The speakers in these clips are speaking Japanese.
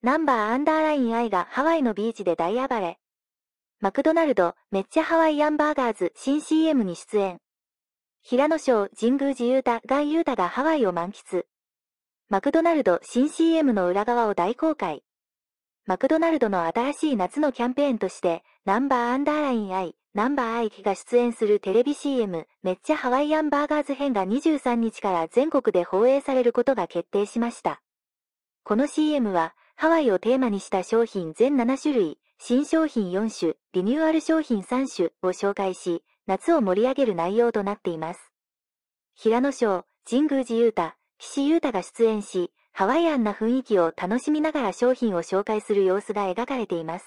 ナンバーアンダーライン I がハワイのビーチで大暴れ。マクドナルド、めっちゃハワイアンバーガーズ新 CM に出演。平野省、神宮寺ユータ、ガイユータがハワイを満喫。マクドナルド新 CM の裏側を大公開。マクドナルドの新しい夏のキャンペーンとして、ナンバーアンダーライン I、ナンバーア I が出演するテレビ CM、めっちゃハワイアンバーガーズ編が23日から全国で放映されることが決定しました。この CM は、ハワイをテーマにした商品全7種類、新商品4種、リニューアル商品3種を紹介し、夏を盛り上げる内容となっています。平野省、神宮寺裕太、岸優太が出演し、ハワイアンな雰囲気を楽しみながら商品を紹介する様子が描かれています。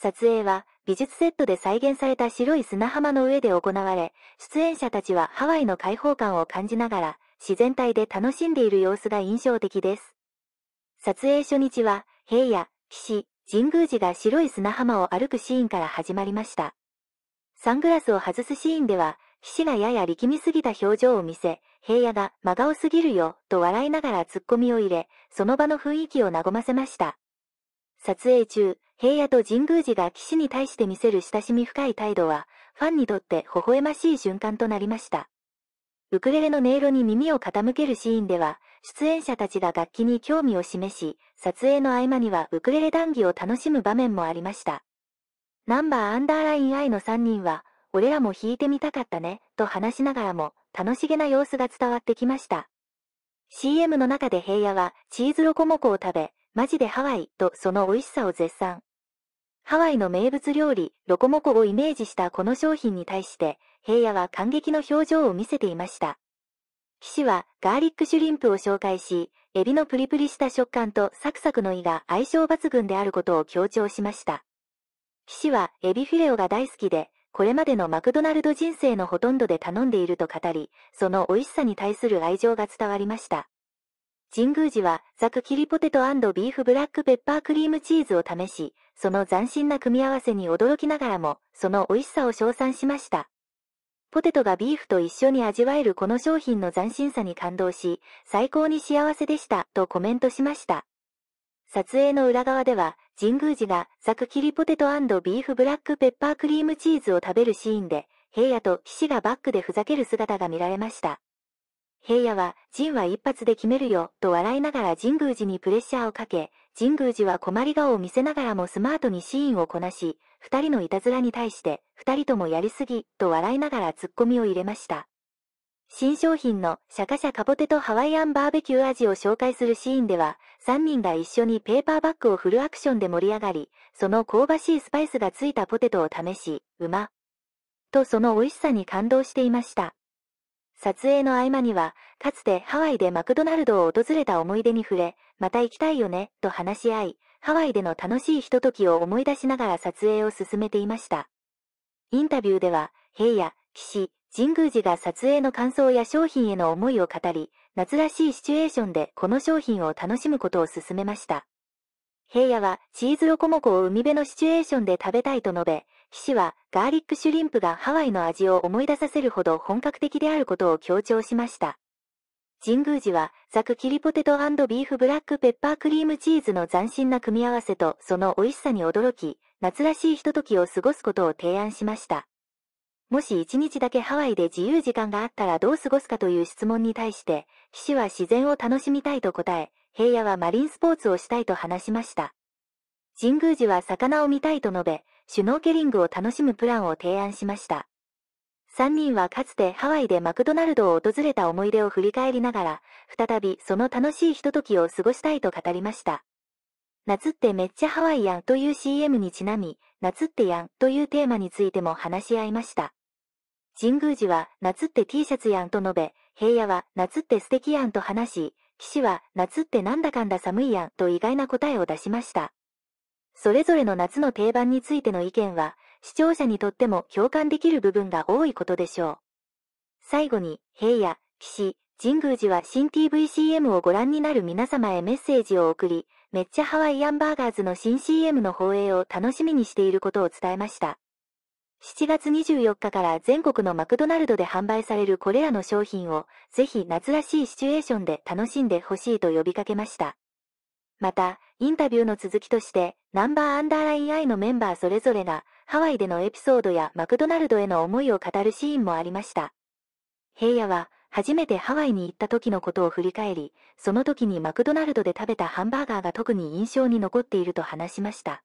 撮影は美術セットで再現された白い砂浜の上で行われ、出演者たちはハワイの開放感を感じながら、自然体で楽しんでいる様子が印象的です。撮影初日は、平野、岸、神宮寺が白い砂浜を歩くシーンから始まりました。サングラスを外すシーンでは、岸がやや力みすぎた表情を見せ、平野が真顔すぎるよ、と笑いながら突っ込みを入れ、その場の雰囲気を和ませました。撮影中、平野と神宮寺が岸に対して見せる親しみ深い態度は、ファンにとって微笑ましい瞬間となりました。ウクレレの音色に耳を傾けるシーンでは、出演者たちが楽器に興味を示し、撮影の合間にはウクレレ談義を楽しむ場面もありました。ナンバーアンダーライン I の3人は、俺らも弾いてみたかったね、と話しながらも、楽しげな様子が伝わってきました。CM の中で平野は、チーズロコモコを食べ、マジでハワイ、とその美味しさを絶賛。ハワイの名物料理、ロコモコをイメージしたこの商品に対して、平野は感激の表情を見せていました。騎士はガーリックシュリンプを紹介し、エビのプリプリした食感とサクサクの胃が相性抜群であることを強調しました。騎士はエビフィレオが大好きで、これまでのマクドナルド人生のほとんどで頼んでいると語り、その美味しさに対する愛情が伝わりました。神宮寺はザク切りポテトビーフブラックペッパークリームチーズを試し、その斬新な組み合わせに驚きながらも、その美味しさを称賛しました。ポテトがビーフと一緒に味わえるこの商品の斬新さに感動し、最高に幸せでした、とコメントしました。撮影の裏側では、神宮寺がザクキリポテトビーフブラックペッパークリームチーズを食べるシーンで、平野と騎士がバックでふざける姿が見られました。平野は、ジンは一発で決めるよ、と笑いながら神宮寺にプレッシャーをかけ、神宮寺は困り顔を見せながらもスマートにシーンをこなし、二人のいたずらに対して、二人ともやりすぎ、と笑いながらツッコミを入れました。新商品のシャカシャカポテトハワイアンバーベキュー味を紹介するシーンでは、3人が一緒にペーパーバッグをフルアクションで盛り上がり、その香ばしいスパイスがついたポテトを試し、うま。とその美味しさに感動していました。撮影の合間には、かつてハワイでマクドナルドを訪れた思い出に触れ、また行きたいよね、と話し合い、ハワイでの楽しいひとときを思い出しながら撮影を進めていました。インタビューでは、平野、岸、神宮寺が撮影の感想や商品への思いを語り、夏らしいシチュエーションでこの商品を楽しむことを勧めました。平野はチーズロコモコを海辺のシチュエーションで食べたいと述べ、岸はガーリックシュリンプがハワイの味を思い出させるほど本格的であることを強調しました。神宮寺は、く、キリポテトビーフブラックペッパークリームチーズの斬新な組み合わせとその美味しさに驚き、夏らしいひとときを過ごすことを提案しました。もし一日だけハワイで自由時間があったらどう過ごすかという質問に対して、騎士は自然を楽しみたいと答え、平野はマリンスポーツをしたいと話しました。神宮寺は魚を見たいと述べ、シュノーケリングを楽しむプランを提案しました。3人はかつてハワイでマクドナルドを訪れた思い出を振り返りながら、再びその楽しいひとときを過ごしたいと語りました。夏ってめっちゃハワイやんという CM にちなみ、夏ってやんというテーマについても話し合いました。神宮寺は夏って T シャツやんと述べ、平野は夏って素敵やんと話し、騎士は夏ってなんだかんだ寒いやんと意外な答えを出しました。それぞれの夏の定番についての意見は、視聴者にとっても共感できる部分が多いことでしょう。最後に、平野、岸、神宮寺は新 TVCM をご覧になる皆様へメッセージを送り、めっちゃハワイアンバーガーズの新 CM の放映を楽しみにしていることを伝えました。7月24日から全国のマクドナルドで販売されるこれらの商品を、ぜひ夏らしいシチュエーションで楽しんでほしいと呼びかけました。また、インタビューの続きとして、ナンバーアンダーラインイのメンバーそれぞれが、ハワイでのエピソードやマクドナルドへの思いを語るシーンもありました。平野は、初めてハワイに行った時のことを振り返り、その時にマクドナルドで食べたハンバーガーが特に印象に残っていると話しました。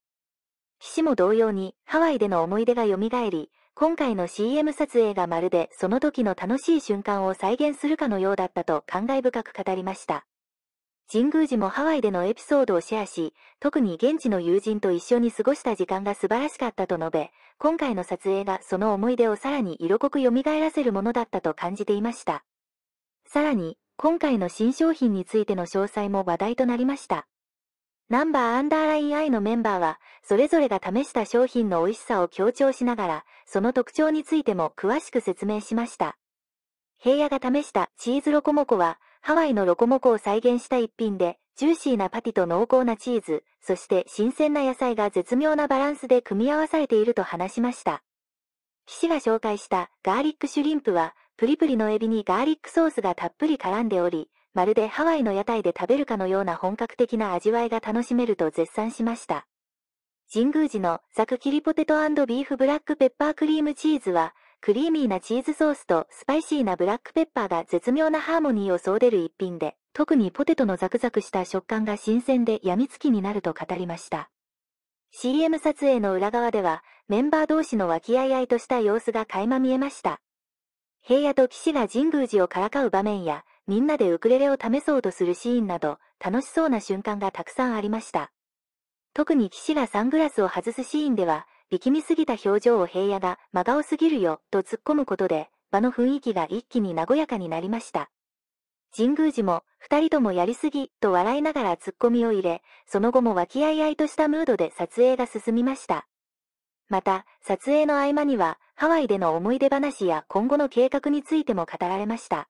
岸も同様に、ハワイでの思い出が蘇り、今回の CM 撮影がまるでその時の楽しい瞬間を再現するかのようだったと感慨深く語りました。神宮寺もハワイでのエピソードをシェアし、特に現地の友人と一緒に過ごした時間が素晴らしかったと述べ、今回の撮影がその思い出をさらに色濃く蘇らせるものだったと感じていました。さらに、今回の新商品についての詳細も話題となりました。ナンバーアンダーライン I のメンバーは、それぞれが試した商品の美味しさを強調しながら、その特徴についても詳しく説明しました。平野が試したチーズロコモコは、ハワイのロコモコを再現した一品で、ジューシーなパティと濃厚なチーズ、そして新鮮な野菜が絶妙なバランスで組み合わされていると話しました。騎士が紹介したガーリックシュリンプは、プリプリのエビにガーリックソースがたっぷり絡んでおり、まるでハワイの屋台で食べるかのような本格的な味わいが楽しめると絶賛しました。神宮寺のザクキリポテトビーフブラックペッパークリームチーズは、クリーミーなチーズソースとスパイシーなブラックペッパーが絶妙なハーモニーを総出る一品で、特にポテトのザクザクした食感が新鮮で病みつきになると語りました。CM 撮影の裏側では、メンバー同士の和気あいあいとした様子が垣間見えました。平野と騎士が神宮寺をからかう場面や、みんなでウクレレを試そうとするシーンなど、楽しそうな瞬間がたくさんありました。特に騎士がサングラスを外すシーンでは、力みすぎた表情を平野が、真顔すぎるよ、と突っ込むことで、場の雰囲気が一気に和やかになりました。神宮寺も、二人ともやりすぎ、と笑いながら突っ込みを入れ、その後も和気あいあいとしたムードで撮影が進みました。また、撮影の合間には、ハワイでの思い出話や今後の計画についても語られました。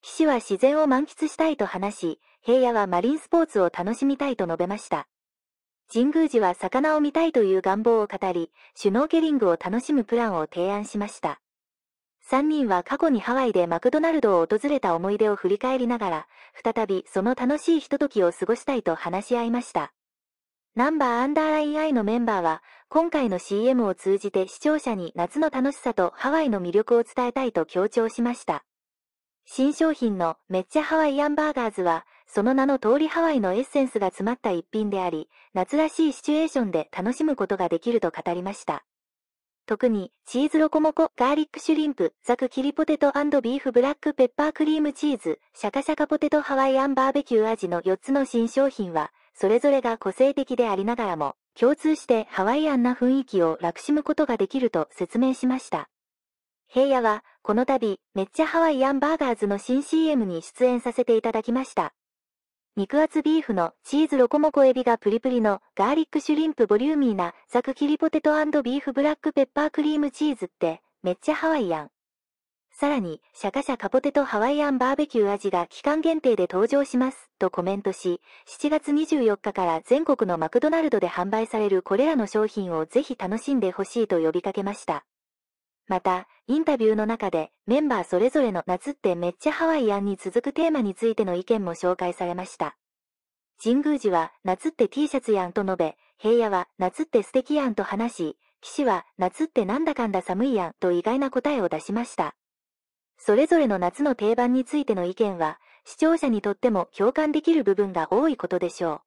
騎士は自然を満喫したいと話し、平野はマリンスポーツを楽しみたいと述べました。神宮寺は魚を見たいという願望を語り、シュノーケリングを楽しむプランを提案しました。3人は過去にハワイでマクドナルドを訪れた思い出を振り返りながら、再びその楽しいひとときを過ごしたいと話し合いました。ナンバーアンダーライン I のメンバーは、今回の CM を通じて視聴者に夏の楽しさとハワイの魅力を伝えたいと強調しました。新商品のめっちゃハワイアンバーガーズは、その名の通りハワイのエッセンスが詰まった一品であり、夏らしいシチュエーションで楽しむことができると語りました。特に、チーズロコモコ、ガーリックシュリンプ、ザクキリポテトビーフブラックペッパークリームチーズ、シャカシャカポテトハワイアンバーベキュー味の4つの新商品は、それぞれが個性的でありながらも、共通してハワイアンな雰囲気を楽しむことができると説明しました。平野は、この度、めっちゃハワイアンバーガーズの新 CM に出演させていただきました。肉厚ビーフのチーズロコモコエビがプリプリのガーリックシュリンプボリューミーなザク切りポテトビーフブラックペッパークリームチーズってめっちゃハワイアン。さらに、シャカシャカポテトハワイアンバーベキュー味が期間限定で登場しますとコメントし、7月24日から全国のマクドナルドで販売されるこれらの商品をぜひ楽しんでほしいと呼びかけました。また、インタビューの中でメンバーそれぞれの夏ってめっちゃハワイアンに続くテーマについての意見も紹介されました。神宮寺は夏って T シャツやんと述べ、平野は夏って素敵やんと話し、騎士は夏ってなんだかんだ寒いやんと意外な答えを出しました。それぞれの夏の定番についての意見は、視聴者にとっても共感できる部分が多いことでしょう。